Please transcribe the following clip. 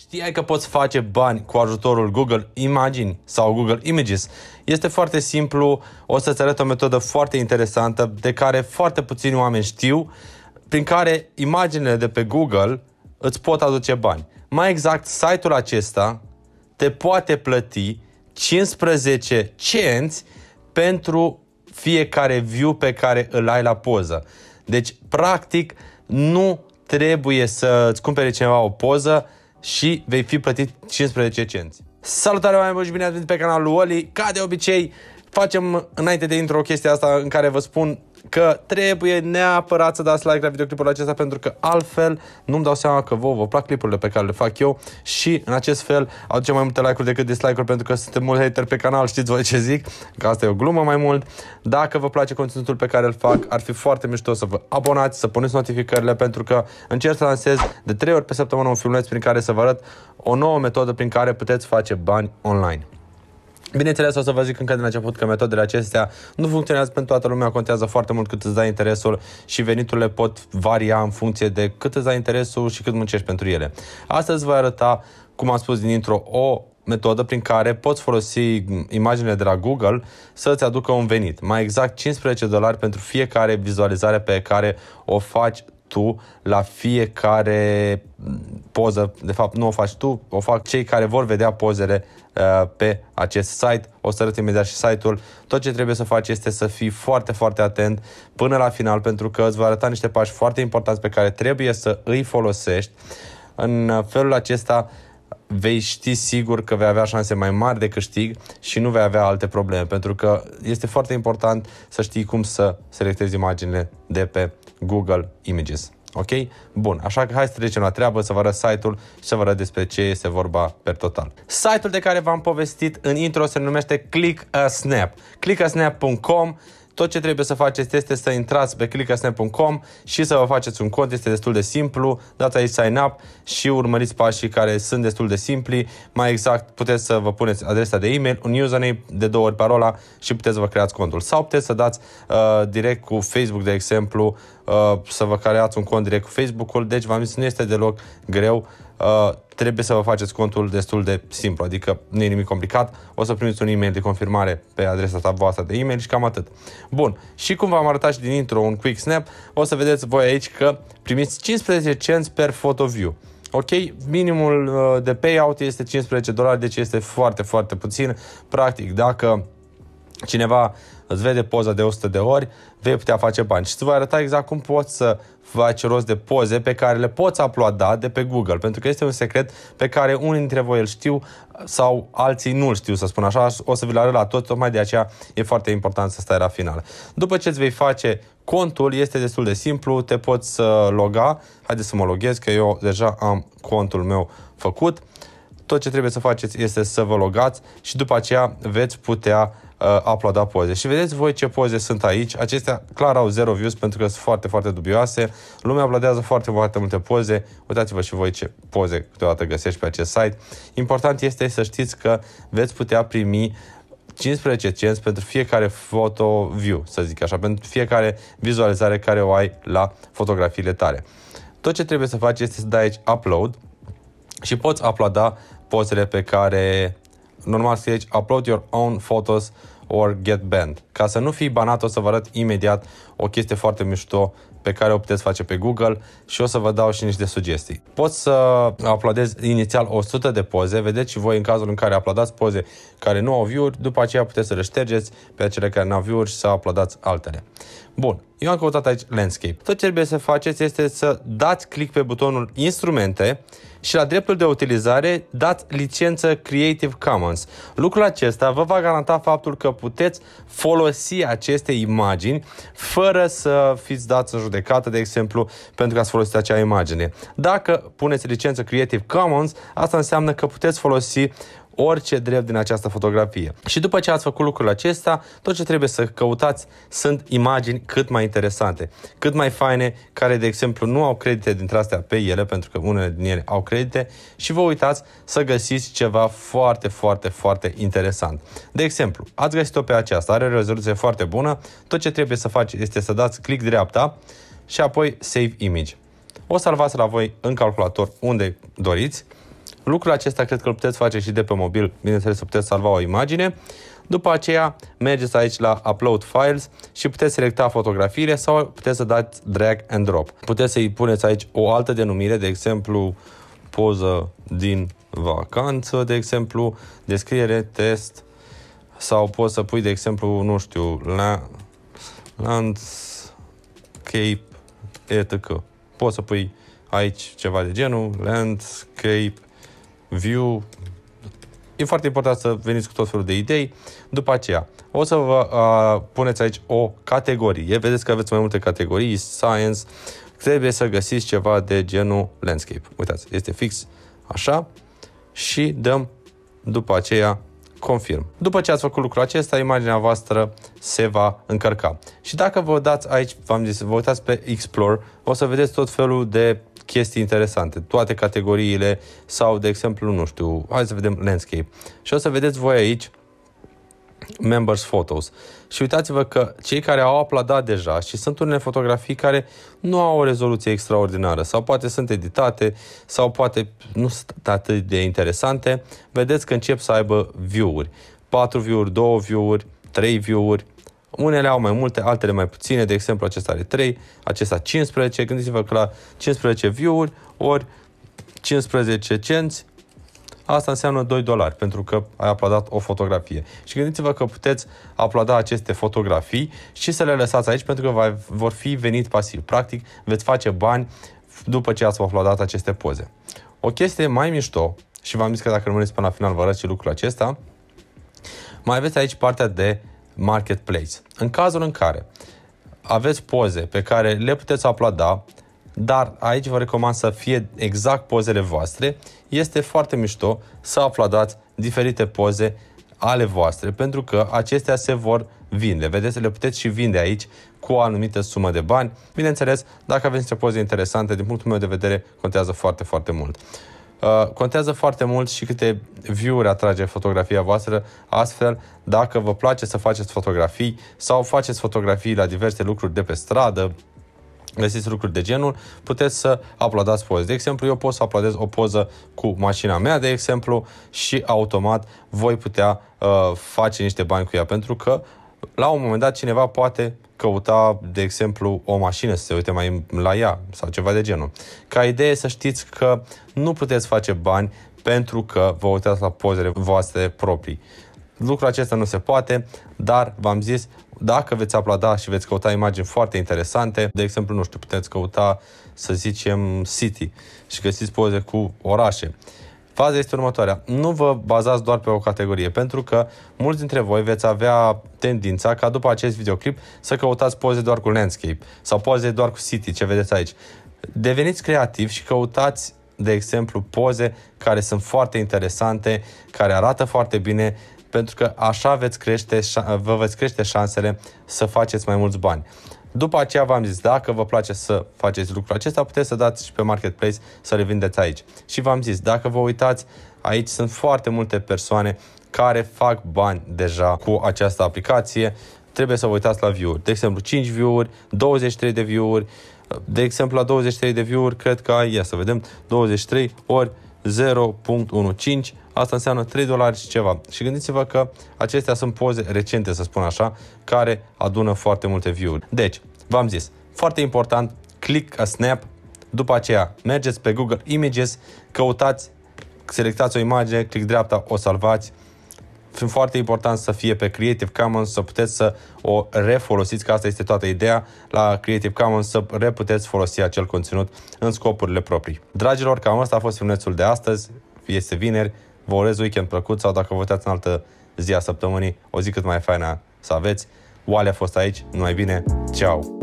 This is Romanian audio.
Știai că poți face bani cu ajutorul Google Imagini sau Google Images? Este foarte simplu, o să-ți arăt o metodă foarte interesantă de care foarte puțini oameni știu, prin care imaginele de pe Google îți pot aduce bani. Mai exact, site-ul acesta te poate plăti 15 cenți pentru fiecare view pe care îl ai la poză. Deci, practic, nu trebuie să-ți cumpere cineva o poză, și vei fi plătit 15 cenți. Salutare oameni buni, bine ați venit pe canalul Oli. Ca de obicei, facem înainte de intro chestie asta în care vă spun că trebuie neapărat să dați like la videoclipul acesta pentru că altfel nu-mi dau seama că vouă vă plac clipurile pe care le fac eu și în acest fel aducem mai multe like-uri decât dislike-uri pentru că suntem mulți hater pe canal, știți voi ce zic, că asta e o glumă mai mult. Dacă vă place conținutul pe care îl fac, ar fi foarte mișto să vă abonați, să puneți notificările pentru că încerc să lansez de 3 ori pe săptămână un filmuleț prin care să vă arăt o nouă metodă prin care puteți face bani online. Bineînțeles, o să vă zic încă de la început că metodele acestea nu funcționează pentru toată lumea, contează foarte mult cât îți dai interesul și veniturile pot varia în funcție de cât îți dai interesul și cât muncești pentru ele. Astăzi voi arăta, cum am spus din intro, o metodă prin care poți folosi imaginele de la Google să-ți aducă un venit. Mai exact 15 dolari pentru fiecare vizualizare pe care o faci tu la fiecare poză. De fapt, nu o faci tu, o fac cei care vor vedea pozele uh, pe acest site. O să arăt imediat și site-ul. Tot ce trebuie să faci este să fii foarte, foarte atent până la final, pentru că îți va arăta niște pași foarte importanți pe care trebuie să îi folosești. În felul acesta, vei ști sigur că vei avea șanse mai mari de câștig și nu vei avea alte probleme, pentru că este foarte important să știi cum să selectezi imaginele de pe Google Images. Ok? Bun, așa că hai să trecem la treabă, să vă arăt site-ul și să vă arăt despre ce este vorba per total. Site-ul de care v-am povestit în intro se numește ClickASnap. clickasnap.com tot ce trebuie să faceți este să intrați pe clickersnap.com și să vă faceți un cont, este destul de simplu, dați aici sign up și urmăriți pașii care sunt destul de simpli. Mai exact, puteți să vă puneți adresa de e-mail, un username, de două ori parola și puteți să vă creați contul. Sau puteți să dați uh, direct cu Facebook, de exemplu, uh, să vă creați un cont direct cu Facebook-ul, deci v-am zis, nu este deloc greu. Uh, trebuie să vă faceți contul destul de simplu, adică nu e nimic complicat, o să primiți un e-mail de confirmare pe adresa ta voastră de e-mail și cam atât. Bun, și cum v-am arătat și din intro un quick snap, o să vedeți voi aici că primiți 15 cenți per photo view. Ok, minimul uh, de payout este 15 dolari, deci este foarte, foarte puțin. Practic, dacă cineva îți vede poza de 100 de ori, vei putea face bani. Și îți voi arăta exact cum poți să faci rost de poze pe care le poți uploada da, de pe Google, pentru că este un secret pe care unii dintre voi îl știu sau alții nu știu, să spun așa, o să vi-l arăt la tot, tocmai de aceea e foarte important să stai la final. După ce îți vei face contul, este destul de simplu, te poți uh, loga, haideți să mă loghez că eu deja am contul meu făcut, tot ce trebuie să faceți este să vă logați și după aceea veți putea uh, uh, uploada poze. Și vedeți voi ce poze sunt aici. Acestea clar au zero views pentru că sunt foarte, foarte dubioase. Lumea uploadează foarte, foarte multe poze. Uitați-vă și voi ce poze câteodată găsești pe acest site. Important este să știți că veți putea primi 15 cenți pentru fiecare photo view, să zic așa, pentru fiecare vizualizare care o ai la fotografiile tale. Tot ce trebuie să faci este să dai aici upload și poți uploada pozele pe care normal ch upload your own photos or get banned Ca să nu fii banat, o să vă arăt imediat o chestie foarte mișto pe care o puteți face pe Google și o să vă dau și niște sugestii. Poți să aplaudez inițial 100 de poze, vedeți și voi în cazul în care aplaudați poze care nu au view-uri, după aceea puteți să le ștergeți pe cele care nu au view-uri și să aplaudați altele. Bun, eu am căutat aici Landscape. Tot ce trebuie să faceți este să dați click pe butonul Instrumente și la dreptul de utilizare dați licență Creative Commons. Lucrul acesta vă va garanta faptul că puteți folosi folosi aceste imagini fără să fiți dați în judecată, de exemplu, pentru că ați folosit acea imagine. Dacă puneți licență Creative Commons, asta înseamnă că puteți folosi orice drept din această fotografie. Și după ce ați făcut lucrul acesta, tot ce trebuie să căutați sunt imagini cât mai interesante, cât mai faine, care, de exemplu, nu au credite dintre astea pe ele, pentru că unele din ele au credite, și vă uitați să găsiți ceva foarte, foarte, foarte interesant. De exemplu, ați găsit-o pe aceasta, are o rezoluție foarte bună, tot ce trebuie să faci este să dați click dreapta și apoi Save Image. O salvați la voi în calculator unde doriți Lucrul acesta cred că îl puteți face și de pe mobil, bineînțeles să puteți salva o imagine. După aceea mergeți aici la Upload Files și puteți selecta fotografiile sau puteți să dați drag and drop. Puteți să-i puneți aici o altă denumire, de exemplu poză din vacanță, de exemplu descriere, test sau poți să pui, de exemplu, nu știu, la landscape etc. Poți să pui aici ceva de genul landscape view. E foarte important să veniți cu tot felul de idei. După aceea, o să vă a, uh, puneți aici o categorie. Vedeți că aveți mai multe categorii, science. Trebuie să găsiți ceva de genul landscape. Uitați, este fix așa. Și dăm după aceea confirm. După ce ați făcut lucrul acesta, imaginea voastră se va încărca. Și dacă vă dați aici, v-am zis, vă uitați pe Explore, o să vedeți tot felul de chestii interesante. Toate categoriile sau, de exemplu, nu știu, hai să vedem landscape. Și o să vedeți voi aici members photos. Și uitați-vă că cei care au aplaudat deja și sunt unele fotografii care nu au o rezoluție extraordinară sau poate sunt editate sau poate nu sunt atât de interesante, vedeți că încep să aibă view-uri. 4 view-uri, 2 view-uri, 3 view-uri, unele au mai multe, altele mai puține, de exemplu acesta are 3, acesta 15, gândiți-vă că la 15 view-uri ori 15 cenți, asta înseamnă 2 dolari, pentru că ai aplaudat o fotografie. Și gândiți-vă că puteți aplauda aceste fotografii și să le lăsați aici pentru că vor fi venit pasiv. Practic, veți face bani după ce ați aplaudat aceste poze. O chestie mai mișto, și v-am zis că dacă rămâneți până la final vă arăt și lucrul acesta, mai aveți aici partea de marketplace. În cazul în care aveți poze pe care le puteți aplada, dar aici vă recomand să fie exact pozele voastre, este foarte mișto să aplaudați diferite poze ale voastre, pentru că acestea se vor vinde. Vedeți, le puteți și vinde aici cu o anumită sumă de bani. Bineînțeles, dacă aveți niște poze interesante, din punctul meu de vedere, contează foarte, foarte mult. Uh, contează foarte mult și câte view-uri atrage fotografia voastră, astfel dacă vă place să faceți fotografii sau faceți fotografii la diverse lucruri de pe stradă, găsiți lucruri de genul, puteți să aplaudați poze. De exemplu, eu pot să aplaudez o poză cu mașina mea, de exemplu, și automat voi putea uh, face niște bani cu ea, pentru că la un moment dat cineva poate căuta, de exemplu, o mașină, să se uite mai la ea sau ceva de genul. Ca idee să știți că nu puteți face bani pentru că vă uitați la pozele voastre proprii. Lucrul acesta nu se poate, dar v-am zis, dacă veți aplauda și veți căuta imagini foarte interesante, de exemplu, nu știu, puteți căuta, să zicem, city și găsiți poze cu orașe Faza este următoarea. Nu vă bazați doar pe o categorie, pentru că mulți dintre voi veți avea tendința ca după acest videoclip să căutați poze doar cu landscape sau poze doar cu city, ce vedeți aici. Deveniți creativi și căutați de exemplu, poze care sunt foarte interesante, care arată foarte bine, pentru că așa veți crește, vă veți crește șansele să faceți mai mulți bani. După aceea v-am zis, dacă vă place să faceți lucrul acesta, puteți să dați și pe Marketplace să le vindeți aici. Și v-am zis, dacă vă uitați, aici sunt foarte multe persoane care fac bani deja cu această aplicație. Trebuie să vă uitați la view-uri. De exemplu, 5 view-uri, 23 de view-uri. De exemplu, la 23 de view-uri, cred că, ia să vedem, 23 ori 0.15, asta înseamnă 3 dolari și ceva. Și gândiți-vă că acestea sunt poze recente, să spun așa, care adună foarte multe view-uri. Deci, v-am zis, foarte important, click a snap, după aceea mergeți pe Google Images, căutați, selectați o imagine, click dreapta, o salvați, fiind foarte important să fie pe Creative Commons, să puteți să o refolosiți, că asta este toată ideea la Creative Commons, să reputeți folosi acel conținut în scopurile proprii. Dragilor, cam asta a fost filmulețul de astăzi, este vineri, vă urez weekend plăcut sau dacă votați în altă zi a săptămânii, o zi cât mai faină să aveți. Oale a fost aici, numai bine, ceau!